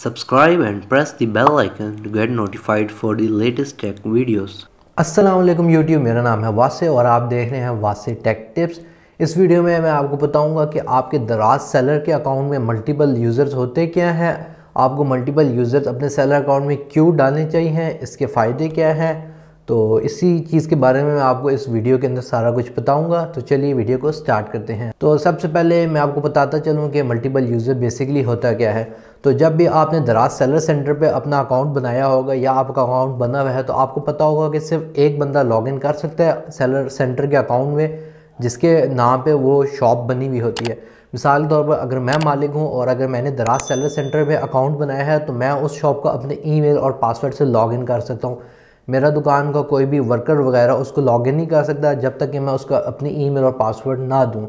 Subscribe and press the bell icon to get notified for the latest tech videos. Aslam YouTube मेरा नाम है वासे और आप देख रहे हैं वासे टेक टिप्स इस वीडियो में मैं आपको बताऊंगा कि आपके दराज सेलर के अकाउंट में मल्टीपल यूज़र्स होते क्या हैं आपको मल्टीपल यूज़र्स अपने सेलर अकाउंट में क्यों डालने चाहिए इसके फ़ायदे क्या हैं तो इसी चीज़ के बारे में मैं आपको इस वीडियो के अंदर सारा कुछ बताऊंगा तो चलिए वीडियो को स्टार्ट करते हैं तो सबसे पहले मैं आपको बताता चलूँ कि मल्टीपल यूज़र बेसिकली होता क्या है तो जब भी आपने दराज सेलर सेंटर पे अपना अकाउंट बनाया होगा या आपका अकाउंट बना हुआ है तो आपको पता होगा कि सिर्फ एक बंदा लॉगिन कर सकता है सेलर सेंटर के अकाउंट में जिसके नाम पे वो शॉप बनी हुई होती है मिसाल के तौर पर अगर मैं मालिक हूँ और अगर मैंने दराज सेलर सेंटर पर अकाउंट बनाया है तो मैं उस शॉप का अपने ई और पासवर्ड से लॉगिन कर सकता हूँ मेरा दुकान का कोई भी वर्कर वगैरह उसको लॉगिन नहीं कर सकता जब तक कि मैं उसका अपनी ईमेल और पासवर्ड ना दूँ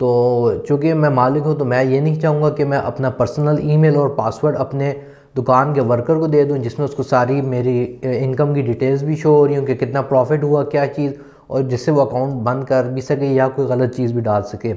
तो चूँकि मैं मालिक हूँ तो मैं ये नहीं चाहूँगा कि मैं अपना पर्सनल ईमेल और पासवर्ड अपने दुकान के वर्कर को दे दूँ जिसमें उसको सारी मेरी इनकम की डिटेल्स भी शो हो रही हूँ कि कितना प्रॉफिट हुआ क्या चीज़ और जिससे वो अकाउंट बंद कर भी सके या कोई गलत चीज़ भी डाल सके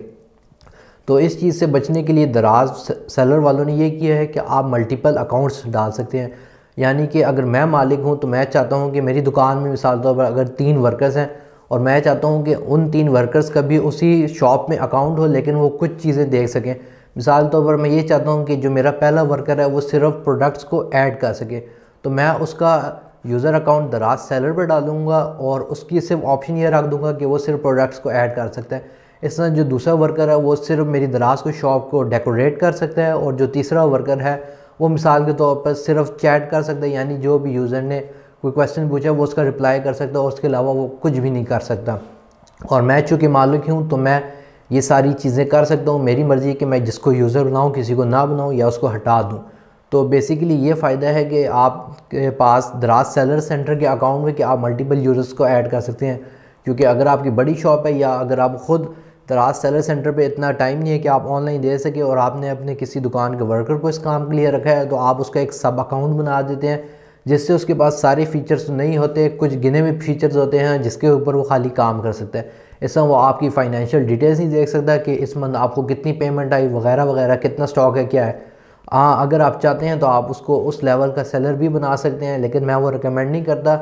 तो इस चीज़ से बचने के लिए दराज सेलर वालों ने ये किया है कि आप मल्टीपल अकाउंट्स डाल सकते हैं यानी कि अगर मैं मालिक हूँ तो मैं चाहता हूँ कि मेरी दुकान में मिसाल तौर पर अगर तीन वर्कर्स हैं और मैं चाहता हूँ कि उन तीन वर्कर्स का भी उसी शॉप में अकाउंट हो लेकिन वो कुछ चीज़ें देख सकें मिसाल तौर तो पर मैं ये चाहता हूँ कि जो मेरा पहला वर्कर है वो सिर्फ प्रोडक्ट्स को ऐड कर सके तो मैं उसका यूज़र अकाउंट दराज सेलर पर डालूंगा और उसकी सिर्फ ऑप्शन ये रख दूंगा कि वो सिर्फ प्रोडक्ट्स को ऐड कर सकता है इस तरह जो दूसरा वर्कर है वो सिर्फ मेरी दराज को शॉप को डेकोरेट कर सकता है और जो तीसरा वर्कर है वो मिसाल के तौर पर सिर्फ चैट कर सकता है यानी जो भी यूज़र ने कोई क्वेश्चन पूछा वो उसका रिप्लाई कर सकता है और उसके अलावा वो कुछ भी नहीं कर सकता और मैं चूँकि मालिक हूँ तो मैं ये सारी चीज़ें कर सकता हूँ मेरी मर्ज़ी है कि मैं जिसको यूज़र बनाऊँ किसी को ना बनाऊँ या उसको हटा दूँ तो बेसिकली ये फ़ायदा है कि आपके पास दराज सेलर सेंटर के अकाउंट में कि आप मल्टीपल यूज़र्स को ऐड कर सकते हैं क्योंकि अगर आपकी बड़ी शॉप है या अगर आप ख़ुद दराज सेलर सेंटर पे इतना टाइम नहीं है कि आप ऑनलाइन दे सके और आपने अपने किसी दुकान के वर्कर को इस काम के लिए रखा है तो आप उसका एक सब अकाउंट बना देते हैं जिससे उसके पास सारे फीचर्स नहीं होते कुछ गिने हुए फीचर्स होते हैं जिसके ऊपर वो खाली काम कर सकता है इस वो आपकी फ़ाइनेंशियल डिटेल्स नहीं देख सकता कि इस मंथ आपको कितनी पेमेंट आई वगैरह वगैरह कितना स्टॉक है क्या है हाँ अगर आप चाहते हैं तो आप उसको उस लेवल का सेलर भी बना सकते हैं लेकिन मैं वो रिकमेंड नहीं करता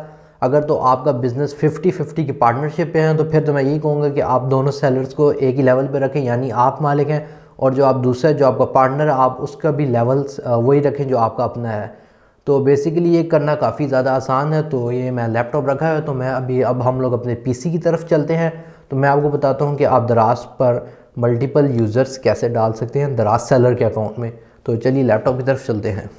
अगर तो आपका बिज़नेस 50-50 की पार्टनरशिप पे है तो फिर तो मैं यही कहूँगा कि आप दोनों सेलर्स को एक ही लेवल पे रखें यानी आप मालिक हैं और जो आप दूसरा जो आपका पार्टनर है आप उसका भी लेवल्स वही रखें जो आपका अपना है तो बेसिकली ये करना काफ़ी ज़्यादा आसान है तो ये मैं लैपटॉप रखा है तो मैं अभी अब हम लोग अपने पीसी की तरफ चलते हैं तो मैं आपको बताता हूँ कि आप दराज पर मल्टीपल यूज़र्स कैसे डाल सकते हैं दराज सेलर के अकाउंट में तो चलिए लैपटॉप की तरफ चलते हैं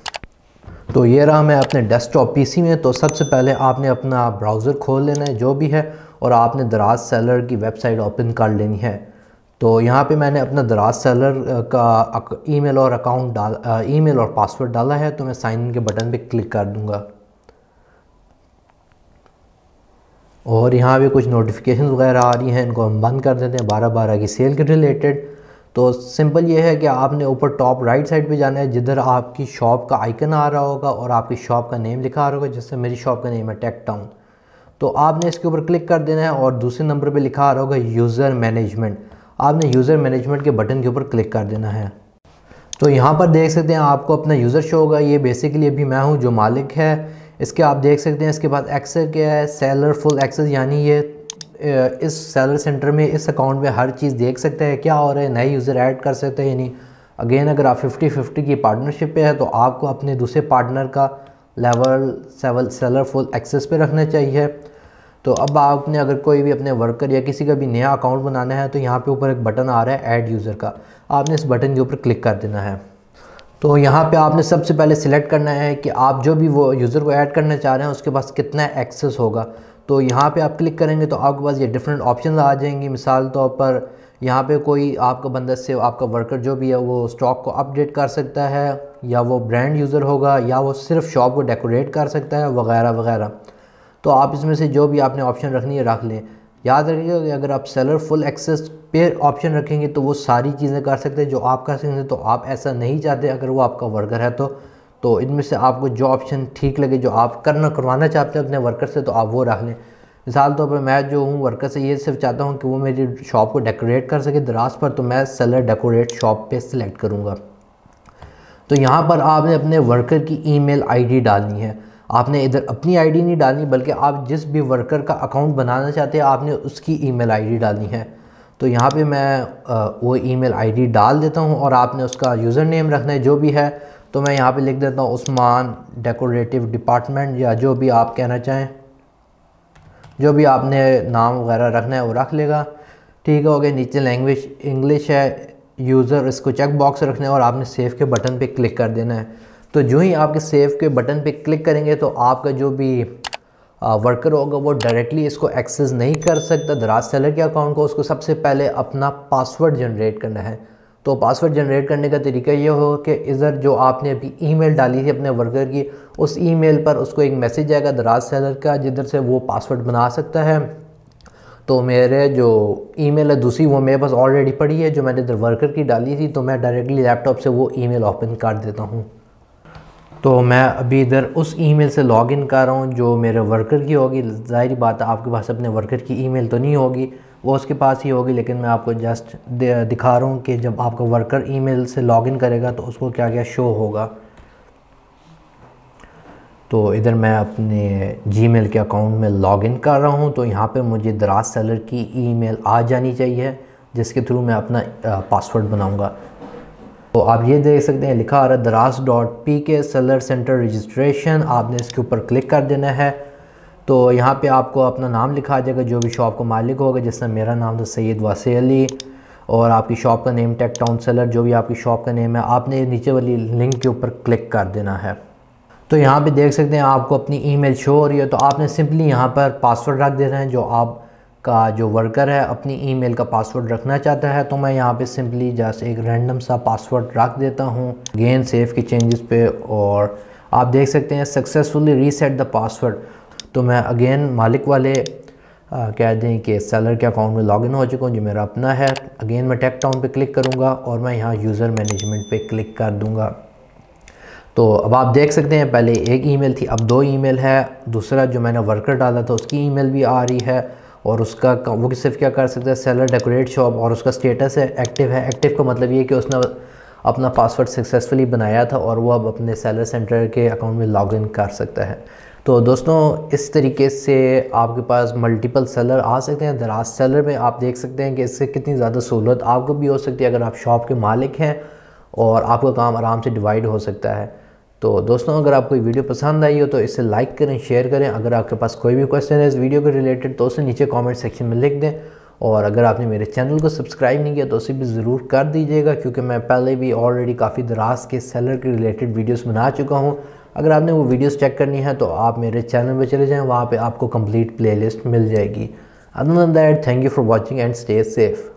तो ये रहा मैं अपने डेस्कटॉप पीसी में तो सबसे पहले आपने अपना ब्राउज़र खोल लेना है जो भी है और आपने दराज सेलर की वेबसाइट ओपन कर लेनी है तो यहाँ पे मैंने अपना दराज सेलर का ईमेल और अकाउंट डाल ईमेल और पासवर्ड डाला है तो मैं साइन इन के बटन पे क्लिक कर दूँगा और यहाँ पे कुछ नोटिफिकेशन वगैरह आ रही हैं इनको हम बंद कर देते हैं बारह बारह की सेल के रिलेटेड तो सिंपल ये है कि आपने ऊपर टॉप राइट साइड पे जाना है जिधर आपकी शॉप का आइकन आ रहा होगा और आपकी शॉप का नेम लिखा आ रहा होगा जिससे मेरी शॉप का नेम है टेक टाउन तो आपने इसके ऊपर क्लिक कर देना है और दूसरे नंबर पर लिखा आ रहा होगा यूज़र मैनेजमेंट आपने यूज़र मैनेजमेंट के बटन के ऊपर क्लिक कर देना है तो यहाँ पर देख सकते हैं आपको अपना यूज़र शो होगा ये बेसिकली अभी मैं हूँ जो मालिक है इसके आप देख सकते हैं इसके बाद एक्सेस क्या है सेलर फुल एक्सेस यानी ये इस सेलर सेंटर में इस अकाउंट में हर चीज़ देख सकते हैं क्या हो रहा है नए यूज़र ऐड कर सकते हैं यानी अगेन अगर आप 50-50 की पार्टनरशिप पे है तो आपको अपने दूसरे पार्टनर का लेवल सेवल सेलर फुल एक्सेस पे रखना चाहिए तो अब आपने अगर कोई भी अपने वर्कर या किसी का भी नया अकाउंट बनाना है तो यहाँ पे ऊपर एक बटन आ रहा है ऐड यूज़र का आपने इस बटन के ऊपर क्लिक कर देना है तो यहाँ पे आपने सबसे पहले सिलेक्ट करना है कि आप जो भी वो यूज़र को ऐड करना चाह रहे हैं उसके पास कितना एक्सेस होगा तो यहाँ पर आप क्लिक करेंगे तो आपके पास ये डिफरेंट ऑप्शन आ जाएंगी मिसाल तौर तो पर यहाँ पे कोई आपका बंदा से आपका वर्कर जो भी है वो स्टॉक को अपडेट कर सकता है या वो ब्रांड यूज़र होगा या वो सिर्फ शॉप को डेकोरेट कर सकता है वगैरह वगैरह तो आप इसमें से जो भी आपने ऑप्शन रखनी है रख लें याद रखिएगा कि अगर आप सेलर फुल एक्सेस पे ऑप्शन रखेंगे तो वो सारी चीज़ें कर सकते हैं जो आप कर सकते हैं तो आप ऐसा नहीं चाहते अगर वो आपका वर्कर है तो तो इनमें से आपको जो ऑप्शन ठीक लगे जो आप करना करवाना चाहते हैं अपने वर्कर से तो आप वो रख लें मिसाल तौर तो पर मैं जो हूँ वर्कर से ये सिर्फ चाहता हूँ कि वो मेरी शॉप को डेकोरेट कर सके दराज पर तो मैं सेलर डेकोरेट शॉप पे सिलेक्ट करूँगा तो यहाँ पर आपने अपने वर्कर की ईमेल आईडी डालनी है आपने इधर अपनी आईडी नहीं डालनी बल्कि आप जिस भी वर्कर का अकाउंट बनाना चाहते हैं आपने उसकी ईमेल आईडी डालनी है तो यहाँ पे मैं वो ईमेल आईडी डाल देता हूँ और आपने उसका यूज़र नेम रखना है जो भी है तो मैं यहाँ पे लिख देता हूँ उस्मान डेकोरेटिव डिपार्टमेंट या जो भी आप कहना चाहें जो भी आपने नाम वगैरह रखना है वो रख लेगा ठीक है हो गया नीचे लैंग्वेज इंग्लिश है यूज़र इसको चेक बॉक्स रखना है और आपने सेफ के बटन पे क्लिक कर देना है तो जो ही आपके सेव के बटन पे क्लिक करेंगे तो आपका जो भी वर्कर होगा वो डायरेक्टली इसको एक्सेस नहीं कर सकता दराज सेलर के अकाउंट को उसको सबसे पहले अपना पासवर्ड जनरेट करना है तो पासवर्ड जनरेट करने का तरीका ये होगा कि इधर जो आपने अभी ईमेल डाली थी अपने वर्कर की उस ईमेल पर उसको एक मैसेज आएगा दराज सेलर का जिधर से वो पासवर्ड बना सकता है तो मेरे जो ईमेल है दूसरी वो मेरे पास ऑलरेडी पड़ी है जो मैंने इधर वर्कर की डाली थी तो मैं डायरेक्टली लैपटॉप से वो ईमेल ओपन कर देता हूँ तो मैं अभी इधर उस ईमेल से लॉगिन कर रहा हूँ जो मेरे वर्कर की होगी ज़ाहिर बात है आपके पास अपने वर्कर की ईमेल तो नहीं होगी वो उसके पास ही होगी लेकिन मैं आपको जस्ट दिखा रहा हूँ कि जब आपका वर्कर ईमेल से लॉगिन करेगा तो उसको क्या क्या शो होगा तो इधर मैं अपने जीमेल के अकाउंट में लॉगिन कर रहा हूँ तो यहाँ पे मुझे दराज सेलर की ईमेल आ जानी चाहिए जिसके थ्रू मैं अपना पासवर्ड बनाऊँगा तो आप ये देख सकते हैं लिखा आ रहा है Daraz dot P K seller centre registration आपने इसके ऊपर क्लिक कर देना है तो यहाँ पे आपको अपना नाम लिखा जाएगा जो भी शॉप का मालिक होगा जिसमें मेरा नाम था सैद वासी अली और आपकी शॉप का नेम टेक टाउन सेलर जो भी आपकी शॉप का नेम है आपने नीचे वाली लिंक के ऊपर क्लिक कर देना है तो यहाँ पे देख सकते हैं आपको अपनी ईमेल शो हो रही है तो आपने सिंपली यहाँ पर पासवर्ड रख देना है जो आप का जो वर्कर है अपनी ईमेल का पासवर्ड रखना चाहता है तो मैं यहाँ पे सिंपली जैसे एक रैंडम सा पासवर्ड रख देता हूँ गेन सेव के चेंजेस पे और आप देख सकते हैं सक्सेसफुली रीसेट द पासवर्ड तो मैं अगेन मालिक वाले आ, कह दें कि सेलर के अकाउंट में लॉगिन हो चुका हूँ जो मेरा अपना है अगेन मैं टेक टाउन क्लिक करूँगा और मैं यहाँ यूज़र मैनेजमेंट पर क्लिक कर दूँगा तो अब आप देख सकते हैं पहले एक ईमेल थी अब दो ईमेल है दूसरा जो मैंने वर्कर डाला था उसकी ईमेल भी आ रही है और उसका वो सिर्फ क्या कर सकता है सेलर डेकोरेट शॉप और उसका स्टेटस है एक्टिव है एक्टिव का मतलब ये कि उसने अपना पासवर्ड सक्सेसफुली बनाया था और वो अब अपने सेलर सेंटर के अकाउंट में लॉगिन कर सकता है तो दोस्तों इस तरीके से आपके पास मल्टीपल सेलर आ सकते हैं दराज सेलर में आप देख सकते हैं कि इससे कितनी ज़्यादा सहूलत आपको भी हो सकती है अगर आप शॉप के मालिक हैं और आपका काम आराम से डिवाइड हो सकता है तो दोस्तों अगर आपको वीडियो पसंद आई हो तो इसे लाइक करें शेयर करें अगर आपके पास कोई भी क्वेश्चन है इस वीडियो के रिलेटेड तो उसे नीचे कमेंट सेक्शन में लिख दें और अगर आपने मेरे चैनल को सब्सक्राइब नहीं किया तो उसे भी ज़रूर कर दीजिएगा क्योंकि मैं पहले भी ऑलरेडी काफ़ी दराज के सेलर के रिलेटेड वीडियोज़ बना चुका हूँ अगर आपने वो वीडियोज़ चेक करनी है तो आप मेरे चैनल पर चले जाएँ वहाँ पर आपको कम्प्लीट प्ले मिल जाएगी other that thank you for watching and stay safe